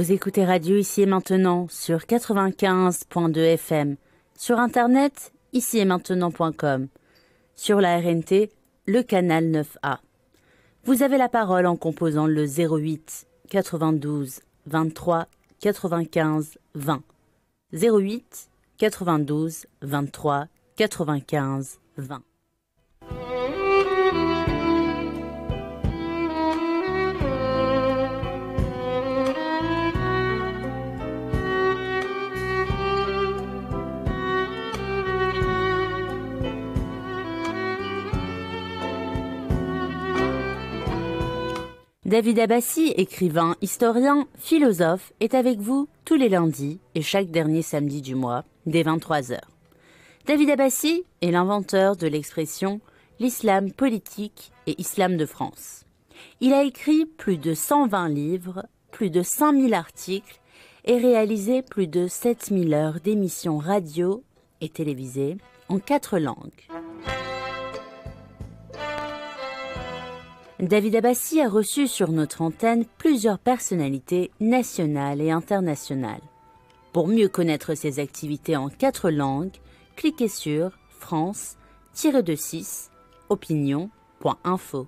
Vous écoutez Radio Ici et Maintenant sur 95.2 FM, sur Internet ici et maintenant.com, sur la RNT, le canal 9A. Vous avez la parole en composant le 08 92 23 95 20. 08 92 23 95 20. David Abbassi, écrivain, historien, philosophe, est avec vous tous les lundis et chaque dernier samedi du mois, dès 23h. David Abassi est l'inventeur de l'expression l'islam politique et islam de France. Il a écrit plus de 120 livres, plus de 5000 articles et réalisé plus de 7000 heures d'émissions radio et télévisées en quatre langues. David Abbassi a reçu sur notre antenne plusieurs personnalités nationales et internationales. Pour mieux connaître ses activités en quatre langues, cliquez sur France-6 opinion.info.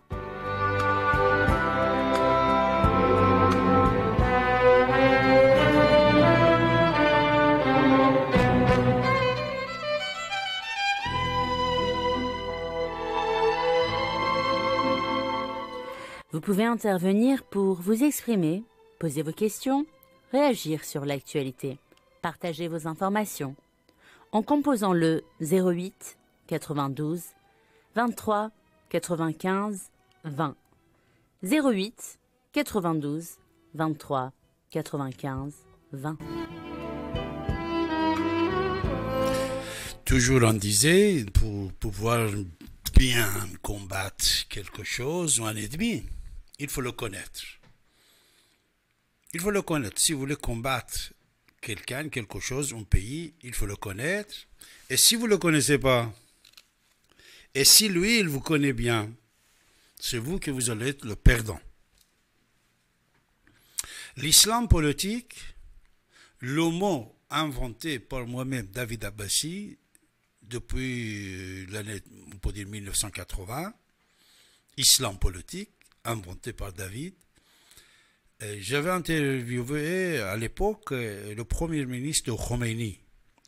Vous pouvez intervenir pour vous exprimer, poser vos questions, réagir sur l'actualité, partager vos informations en composant le 08 92 23 95 20. 08 92 23 95 20. Toujours on disait, pour pouvoir bien combattre quelque chose, ou un ennemi il faut le connaître. Il faut le connaître. Si vous voulez combattre quelqu'un, quelque chose, un pays, il faut le connaître. Et si vous ne le connaissez pas, et si lui, il vous connaît bien, c'est vous que vous allez être le perdant. L'islam politique, le mot inventé par moi-même, David Abbasi, depuis l'année, on peut dire 1980, islam politique, inventé par David. J'avais interviewé à l'époque euh, le premier ministre de Roumanie,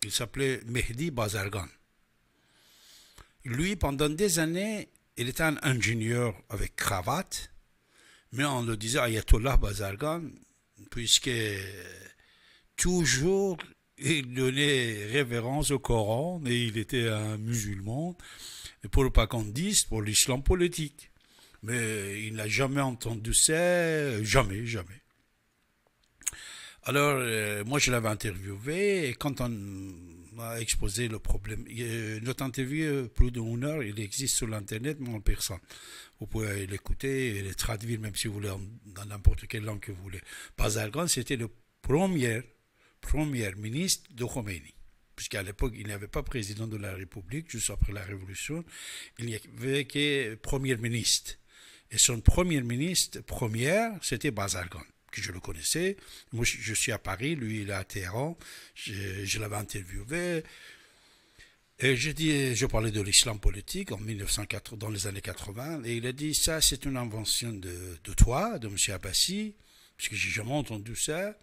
qui s'appelait Mehdi Bazargan. Lui, pendant des années, il était un ingénieur avec cravate, mais on le disait Ayatollah Bazargan, puisque euh, toujours il donnait révérence au Coran et il était un musulman, pour le propagandiste pour l'islam politique mais il n'a jamais entendu ça, jamais, jamais. Alors, euh, moi, je l'avais interviewé, et quand on a exposé le problème, euh, notre interview, euh, plus d'une heure, il existe sur l'Internet, mais en personne. Vous pouvez l'écouter et le traduire, même si vous voulez, dans n'importe quelle langue que vous voulez. Bazargan, c'était le premier, premier ministre de Khomeini puisqu'à l'époque, il n'y avait pas président de la République, juste après la Révolution, il n'y avait que premier ministre. Et son premier ministre première, c'était Bazargan, que je le connaissais. Moi, je suis à Paris, lui, il est à Téhéran. Je, l'avais interviewé. Et je, dis, je parlais de l'islam politique en 1980, dans les années 80. Et il a dit, ça, c'est une invention de, de, toi, de M. Abbassi, parce que j'ai jamais entendu ça.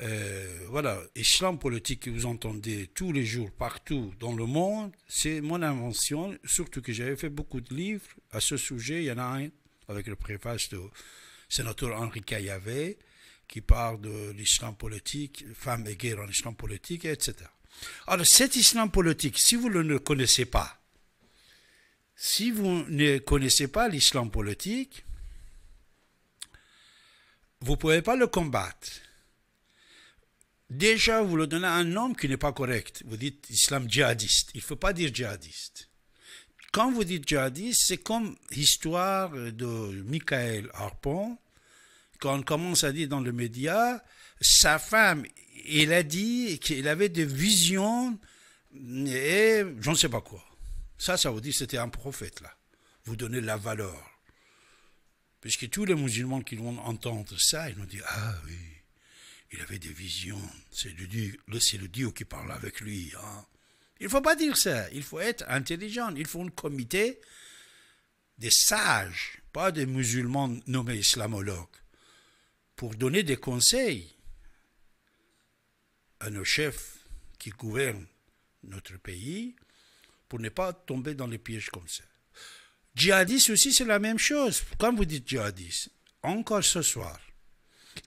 Euh, voilà, islam politique que vous entendez tous les jours partout dans le monde, c'est mon invention, surtout que j'avais fait beaucoup de livres à ce sujet. Il y en a un avec le préface de sénateur Henri Kayavé qui parle de l'islam politique, femmes et guerre en islam politique, etc. Alors cet islam politique, si vous ne le connaissez pas, si vous ne connaissez pas l'islam politique, vous ne pouvez pas le combattre. Déjà, vous le donnez à un homme qui n'est pas correct. Vous dites islam djihadiste. Il ne faut pas dire djihadiste. Quand vous dites djihadiste, c'est comme l'histoire de Michael Harpon, quand on commence à dire dans le média, sa femme, il a dit qu'il avait des visions et je ne sais pas quoi. Ça, ça vous dit c'était un prophète, là. Vous donnez la valeur. Puisque tous les musulmans qui vont entendre ça, ils nous disent Ah oui, il avait des visions. C'est le Dieu, c'est le Dieu qui parle avec lui. Hein. Il ne faut pas dire ça. Il faut être intelligent. Il faut un comité des sages, pas des musulmans nommés islamologues, pour donner des conseils à nos chefs qui gouvernent notre pays pour ne pas tomber dans les pièges comme ça. Djihadistes aussi, c'est la même chose. Quand vous dites djihadistes, encore ce soir,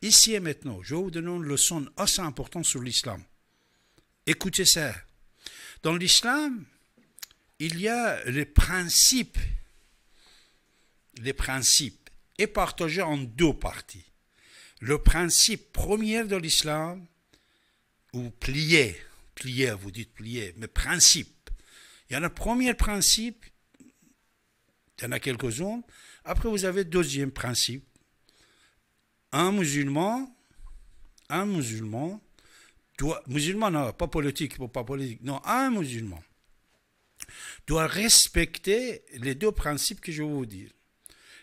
ici et maintenant, je vais vous donner une leçon assez importante sur l'islam. Écoutez ça. Dans l'islam, il y a les principes, les principes, est partagés en deux parties. Le principe premier de l'islam, ou plier, plier, vous dites plier, mais principe. Il y en a le premier principe, il y en a quelques-uns. Après, vous avez deuxième principe. Un musulman, un musulman musulman, non, pas politique, pas politique, non, un musulman doit respecter les deux principes que je vais vous dire.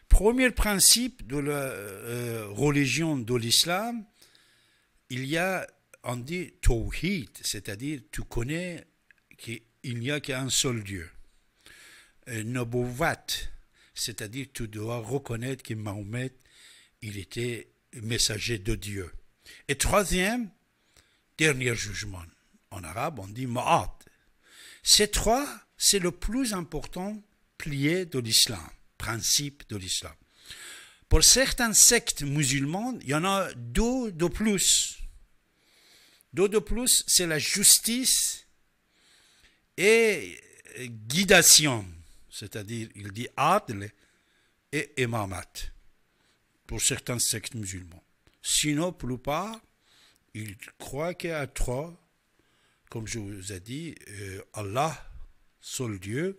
Premier principe de la euh, religion de l'islam, il y a, on dit tawhid, c'est-à-dire tu connais qu'il n'y a qu'un seul Dieu. Euh, Nabouvat, c'est-à-dire tu dois reconnaître que Mahomet, il était messager de Dieu. Et troisième, dernier jugement. En arabe, on dit Ma'at. Ces trois, c'est le plus important plié de l'islam, principe de l'islam. Pour certains sectes musulmanes, il y en a deux de plus. Deux de plus, c'est la justice et euh, guidation, c'est-à-dire, il dit adl et imamat, pour certains sectes musulmanes. Sinon, plus pas il croit qu'il y a trois, comme je vous ai dit, euh, Allah, seul Dieu,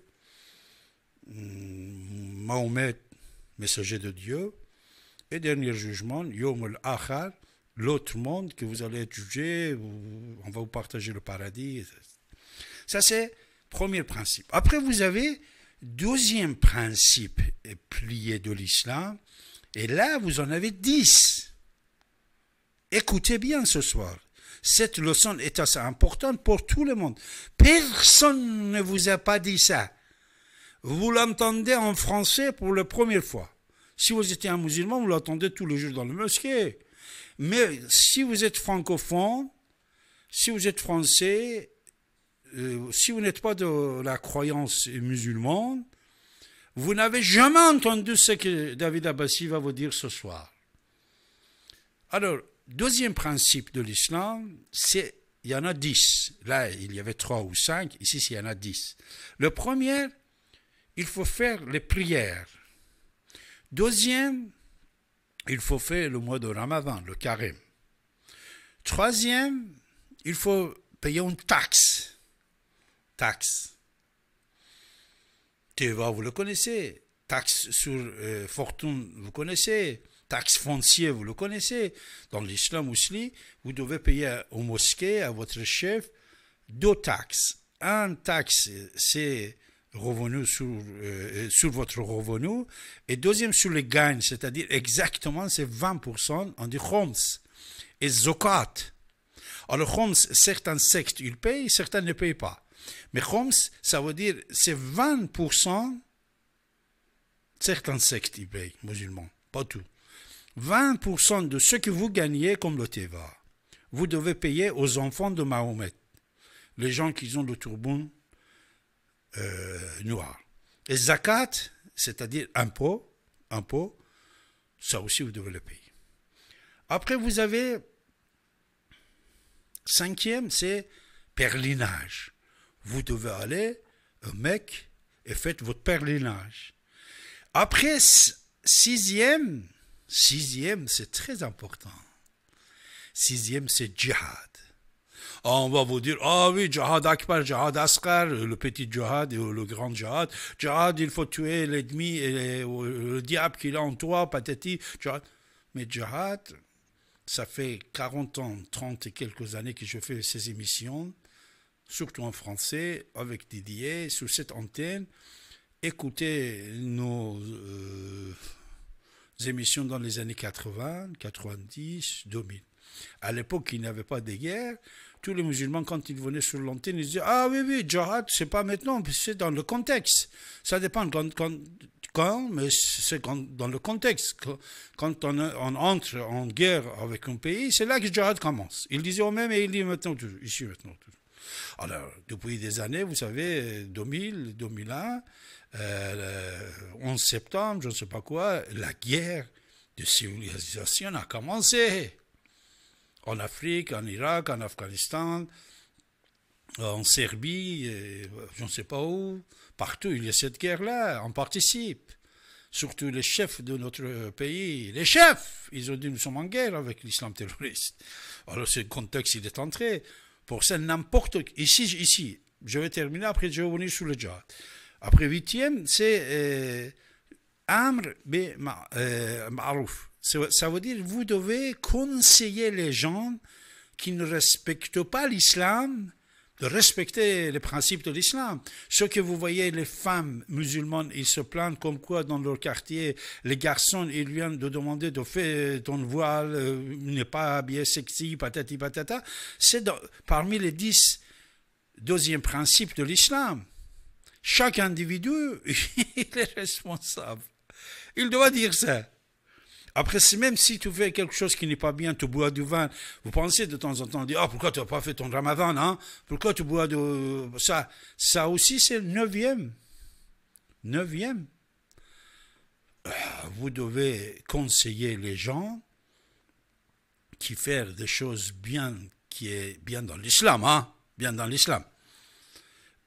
mm, Mahomet, messager de Dieu, et dernier jugement, Yom al l'autre monde que vous allez juger, on va vous partager le paradis. Ça, c'est premier principe. Après, vous avez deuxième principe plié de l'islam, et là, vous en avez dix. Écoutez bien ce soir. Cette leçon est assez importante pour tout le monde. Personne ne vous a pas dit ça. Vous l'entendez en français pour la première fois. Si vous étiez un musulman, vous l'entendez tous les jours dans le mosquée. Mais si vous êtes francophone, si vous êtes français, euh, si vous n'êtes pas de la croyance musulmane, vous n'avez jamais entendu ce que David Abbassi va vous dire ce soir. Alors, deuxième principe de l'islam, c'est il y en a dix. Là, il y avait trois ou cinq. Ici, il y en a dix. Le premier, il faut faire les prières. Deuxième, il faut faire le mois de Ramadan, le carême. Troisième, il faut payer une taxe. Taxe. vois, vous le connaissez. Taxe sur euh, fortune, vous connaissez taxe foncière, vous le connaissez. Dans l'islam aussi, vous devez payer aux mosquées, à votre chef, deux taxes. Un taxe, c'est revenu sur, euh, euh, sur votre revenu, et deuxième sur les gains, c'est-à-dire exactement ces 20%, on dit Homs, et Zokat. Alors Homs, certains sectes, ils payent, certains ne payent pas. Mais Homs, ça veut dire c'est 20%, certains sectes, ils payent, musulmans, pas tout. 20% de ce que vous gagnez comme le Teva, vous devez payer aux enfants de Mahomet, les gens qui ont le turban euh, noir. Et zakat, c'est-à-dire impôt, impôt, ça aussi vous devez le payer. Après, vous avez cinquième, c'est perlinage. Vous devez aller au euh, mec et faites votre perlinage. Après, sixième, Sixième, c'est très important. Sixième, c'est djihad. Ah, on va vous dire, ah oui, djihad akbar, djihad Askar le petit djihad et le grand djihad. Djihad, il faut tuer l'ennemi et le diable qu'il a en toi, patati. Mais djihad, ça fait 40 ans, 30 et quelques années que je fais ces émissions, surtout en français, avec Didier, sur cette antenne. Écoutez nos euh, émissions dans les années 80, 90, 2000. À l'époque, il n'y avait pas de guerre. Tous les musulmans, quand ils venaient sur l'antenne, ils disaient Ah oui, oui, ce c'est pas maintenant, c'est dans le contexte. Ça dépend quand, quand, quand mais c'est dans le contexte. Quand on, entre en guerre avec un pays, c'est là que le commence. Ils disaient au même et ils disent maintenant ici maintenant toujours. Alors, depuis des années, vous savez, 2000, 2001, euh, le 11 septembre, je ne sais pas quoi, la guerre de civilisation a commencé. En Afrique, en Irak, en Afghanistan, en Serbie, euh, je ne sais pas où, partout, il y a cette guerre-là, on participe. Surtout les chefs de notre pays, les chefs, ils ont dit nous sommes en guerre avec l'islam terroriste. Alors ce contexte, il est entré. Pour ça, n'importe... Ici, ici, je vais terminer, après je vais revenir sur le djihad. Après huitième, c'est euh, Amr Ma'arouf. Euh, ça veut dire vous devez conseiller les gens qui ne respectent pas l'islam de respecter les principes de l'islam. Ce que vous voyez, les femmes musulmanes, ils se plaignent comme quoi dans leur quartier, les garçons, ils viennent de demander de faire ton voile, euh, n'est pas bien sexy, patati patata. C'est parmi les dix deuxièmes principes de l'islam. Chaque individu, il est responsable. Il doit dire ça. Après, même si tu fais quelque chose qui n'est pas bien, tu bois du vin, vous pensez de temps en temps, ah, pourquoi tu n'as pas fait ton ramadan, hein? Pourquoi tu bois de... Ça, ça aussi, c'est le neuvième. Neuvième. Euh, vous devez conseiller les gens qui font des choses bien, qui est bien dans l'islam, hein? Bien dans l'islam.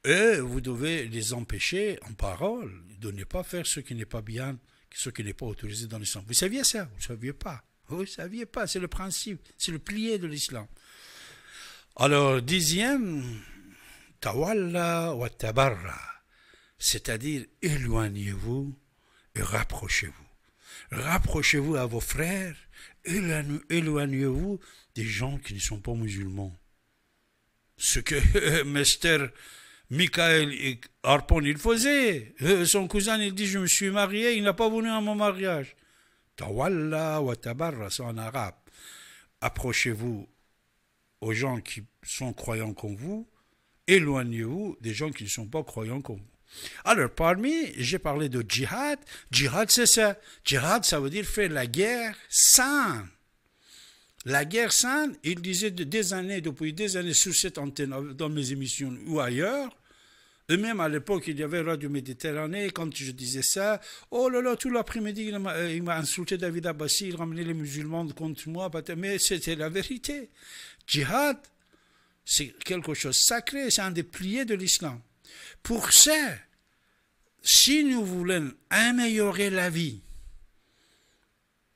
Et vous devez les empêcher en parole de ne pas faire ce qui n'est pas bien, ce qui n'est pas autorisé dans l'islam. Vous saviez ça Vous ne saviez pas Vous ne saviez pas, c'est le principe, c'est le plié de l'islam. Alors, dixième, tawalla wa tabarra, c'est-à-dire éloignez-vous et rapprochez-vous. Rapprochez-vous à vos frères, éloignez-vous des gens qui ne sont pas musulmans. Ce que euh, Mester Michael Harpon, il faisait. Euh, son cousin, il dit, je me suis marié, il n'a pas voulu à mon mariage. Tawalla wa tabarra, c'est en arabe. Approchez-vous aux gens qui sont croyants comme vous, éloignez-vous des gens qui ne sont pas croyants comme vous. Alors, parmi, j'ai parlé de djihad. Djihad, c'est ça. Djihad, ça veut dire faire la guerre sainte la guerre sainte, il disait des années, depuis des années sur cette antenne, dans mes émissions ou ailleurs, et même à l'époque, il y avait Radio Méditerranée, quand je disais ça, oh là là, tout l'après-midi, il m'a insulté David Abbassi, il ramenait les musulmans contre moi, mais c'était la vérité. Djihad, c'est quelque chose de sacré, c'est un des pliés de l'islam. Pour ça, si nous voulons améliorer la vie,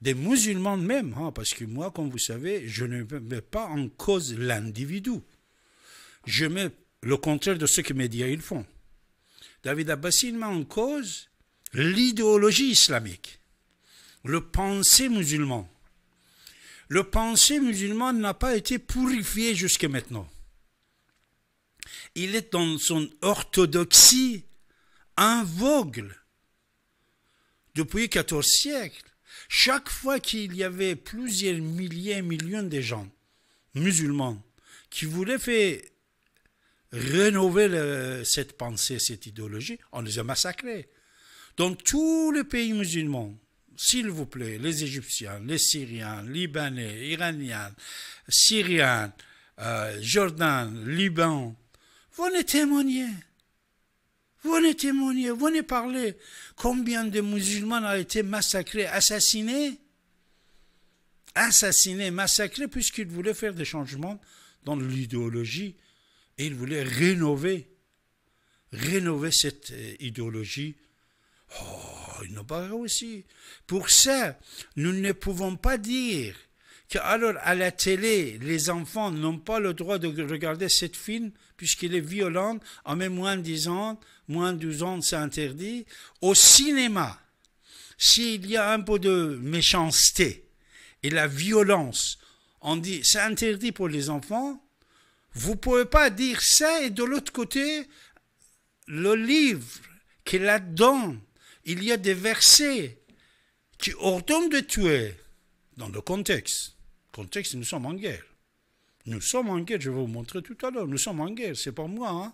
des musulmans même, hein, parce que moi, comme vous savez, je ne mets pas en cause l'individu. Je mets le contraire de ce que les médias ils font. David il met en cause l'idéologie islamique, le pensée musulman. Le pensée musulman n'a pas été purifié jusqu'à maintenant. Il est dans son orthodoxie invogue depuis 14 siècles. Chaque fois qu'il y avait plusieurs milliers, millions de gens musulmans qui voulaient faire rénover cette pensée, cette idéologie, on les a massacrés. Dans tous les pays musulmans, s'il vous plaît, les Égyptiens, les Syriens, Libanais, Iraniens, Syriens, euh, Jordan, Liban, les témoignez. Venez témoigner, venez parler. Combien de musulmans ont été massacrés, assassinés Assassinés, massacrés, puisqu'ils voulaient faire des changements dans l'idéologie et ils voulaient rénover, rénover cette euh, idéologie. Oh, ils n'ont pas réussi. Pour ça, nous ne pouvons pas dire alors à la télé, les enfants n'ont pas le droit de regarder cette film puisqu'il est violent, en même moins de 10 ans, moins de 12 ans, c'est interdit. Au cinéma, s'il y a un peu de méchanceté et la violence, on dit c'est interdit pour les enfants, vous pouvez pas dire ça et de l'autre côté, le livre qui est là-dedans, il y a des versets qui ordonnent de tuer dans le contexte contexte, nous sommes en guerre. Nous sommes en guerre, je vais vous montrer tout à l'heure. Nous sommes en guerre, c'est pas moi. Hein.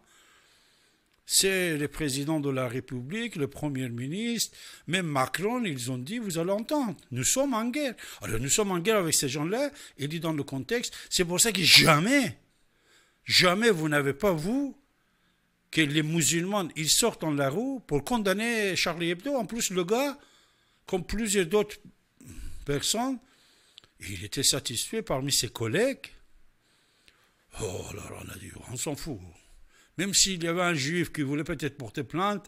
C'est les présidents de la République, le Premier ministre, même Macron, ils ont dit, vous allez entendre, nous sommes en guerre. Alors nous sommes en guerre avec ces gens-là, il dit dans le contexte, c'est pour ça que jamais, jamais vous n'avez pas, vous, que les musulmans, ils sortent dans la rue pour condamner Charlie Hebdo. En plus, le gars, comme plusieurs d'autres personnes, il était satisfait parmi ses collègues. Oh là là, on a dit, on s'en fout. Même s'il y avait un juif qui voulait peut-être porter plainte,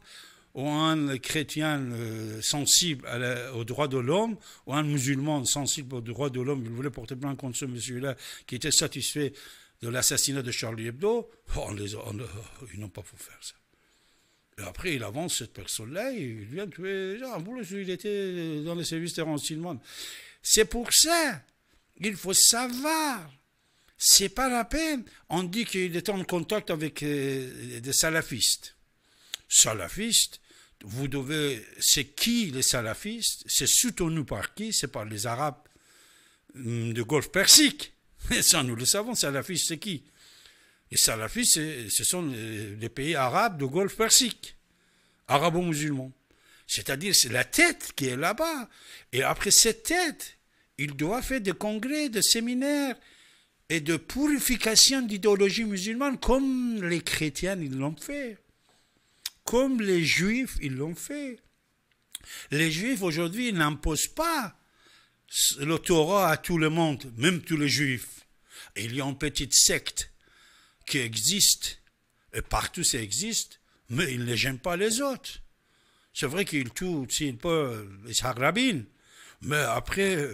ou un chrétien euh, sensible aux droits de l'homme, ou un musulman sensible aux droits de l'homme, il voulait porter plainte contre ce monsieur-là qui était satisfait de l'assassinat de Charlie Hebdo, oh, oh, ils n'ont pas pour faire ça. Et après, il avance cette personne-là, il vient tuer. il était dans les services de renseignement. C'est pour ça. qu'il faut savoir. C'est pas la peine. On dit qu'il est en contact avec euh, des salafistes. Salafistes, vous devez, c'est qui les salafistes C'est soutenu par qui C'est par les Arabes hum, du Golfe Persique. ça, nous le savons, salafistes, c'est qui Les salafistes, ce sont les euh, pays arabes du Golfe Persique, arabo-musulmans. C'est-à-dire, c'est la tête qui est là-bas. Et après cette tête, il doit faire des congrès, des séminaires et de purification d'idéologie musulmane comme les chrétiens ils l'ont fait. Comme les juifs ils l'ont fait. Les juifs aujourd'hui n'imposent pas le Torah à tout le monde, même tous les juifs. Il y a une petite secte qui existe, et partout ça existe, mais ils ne gênent pas les autres. C'est vrai qu'ils tout s'ils peuvent, les harabines, mais après,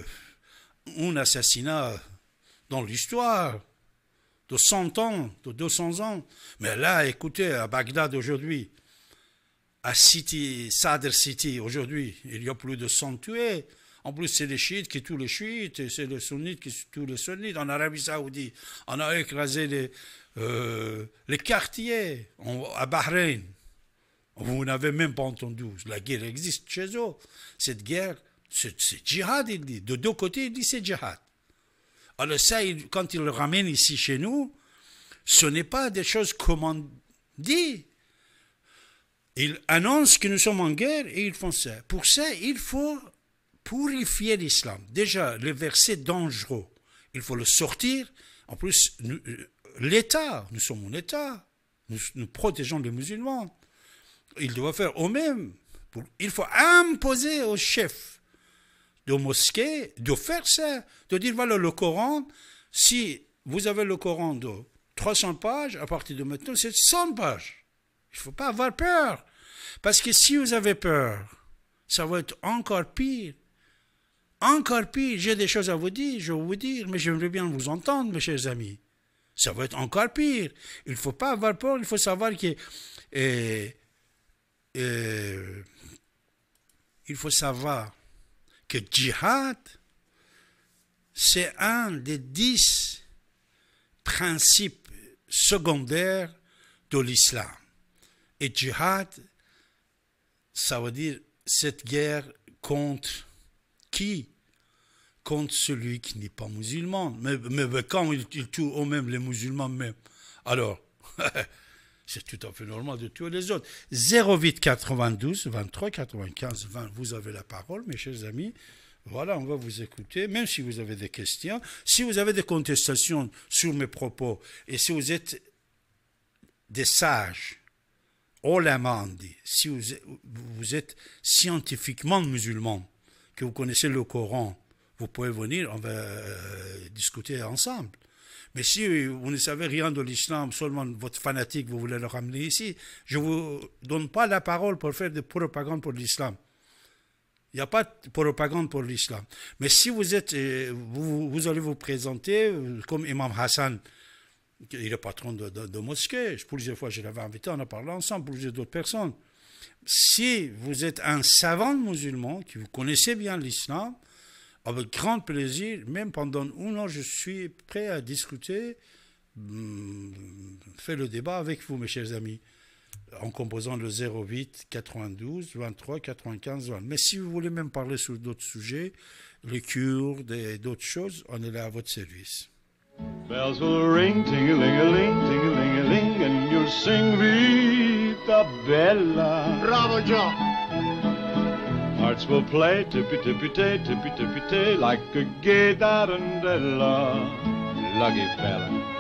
un assassinat dans l'histoire de 100 ans, de 200 ans. Mais là, écoutez, à Bagdad aujourd'hui, à City, Sadr City aujourd'hui, il y a plus de 100 tués. En plus, c'est les chiites qui tuent les chiites, et c'est les sunnites qui tuent les sunnites. En Arabie Saoudite, on a écrasé les, euh, les quartiers à Bahreïn. Vous n'avez même pas entendu. La guerre existe chez eux. Cette guerre, c'est djihad, il dit. De deux côtés, il dit c'est djihad. Alors ça, quand il le ramène ici chez nous, ce n'est pas des choses commandées. Il annonce que nous sommes en guerre et ils font ça. Pour ça, il faut purifier l'islam. Déjà, le verset dangereux, il faut le sortir. En plus, euh, l'État, nous sommes en État, nous, protégeons les musulmans. Il doit faire au même. Il faut imposer aux chefs de mosquée, de faire ça, de dire voilà le Coran, si vous avez le Coran de 300 pages, à partir de maintenant c'est 100 pages. Il ne faut pas avoir peur. Parce que si vous avez peur, ça va être encore pire. Encore pire, j'ai des choses à vous dire, je vais vous dire, mais j'aimerais bien vous entendre, mes chers amis. Ça va être encore pire. Il ne faut pas avoir peur, il faut savoir que... Et... Eh, eh, il faut savoir que djihad, c'est un des dix principes secondaires de l'islam. Et djihad, ça veut dire cette guerre contre qui Contre celui qui n'est pas musulman. Mais, quand il, il tue même les musulmans même, alors C'est tout à fait normal de tous les autres. 08 92 23 95 20, vous avez la parole, mes chers amis. Voilà, on va vous écouter, même si vous avez des questions. Si vous avez des contestations sur mes propos, et si vous êtes des sages, olamandi, si vous, êtes scientifiquement musulman, que vous connaissez le Coran, vous pouvez venir, on va euh, discuter ensemble. Mais si vous ne savez rien de l'islam, seulement votre fanatique, vous voulez le ramener ici, je ne vous donne pas la parole pour faire de propagande pour l'islam. Il n'y a pas de propagande pour l'islam. Mais si vous êtes, euh, vous, allez vous présenter euh, comme Imam Hassan, il est patron de, de, mosquée. Plusieurs fois, je l'avais invité, on a parlé ensemble, plusieurs d'autres personnes. Si vous êtes un savant musulman, qui vous connaissez bien l'islam, avec grand plaisir, même pendant un an, je suis prêt à discuter, mm, faire le débat avec vous, mes chers amis, en composant le 08 92 23 95 20. Mais si vous voulez même parler sur d'autres sujets, les cures et d'autres choses, on est là à votre service. Bravo, John! hearts will play tippy tippy tay, tippy tippy tay, like a gay darandella. Lucky fella.